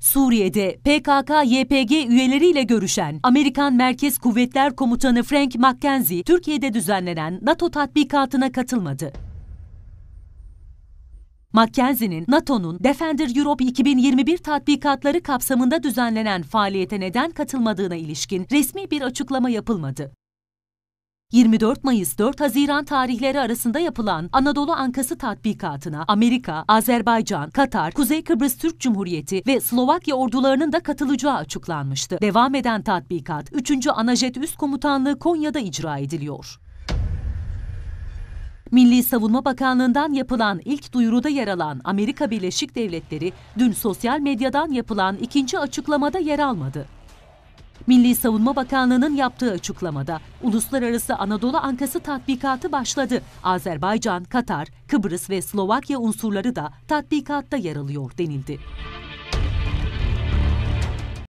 Suriye'de PKK-YPG üyeleriyle görüşen Amerikan Merkez Kuvvetler Komutanı Frank McKenzie, Türkiye'de düzenlenen NATO tatbikatına katılmadı. McKenzie'nin NATO'nun Defender Europe 2021 tatbikatları kapsamında düzenlenen faaliyete neden katılmadığına ilişkin resmi bir açıklama yapılmadı. 24 Mayıs 4 Haziran tarihleri arasında yapılan Anadolu Ankası tatbikatına Amerika, Azerbaycan, Katar, Kuzey Kıbrıs Türk Cumhuriyeti ve Slovakya ordularının da katılacağı açıklanmıştı. Devam eden tatbikat 3. Anajet Üst Komutanlığı Konya'da icra ediliyor. Milli Savunma Bakanlığı'ndan yapılan ilk duyuruda yer alan Amerika Birleşik Devletleri dün sosyal medyadan yapılan ikinci açıklamada yer almadı. Milli Savunma Bakanlığı'nın yaptığı açıklamada uluslararası Anadolu Ankası tatbikatı başladı. Azerbaycan, Katar, Kıbrıs ve Slovakya unsurları da tatbikatta yer alıyor denildi.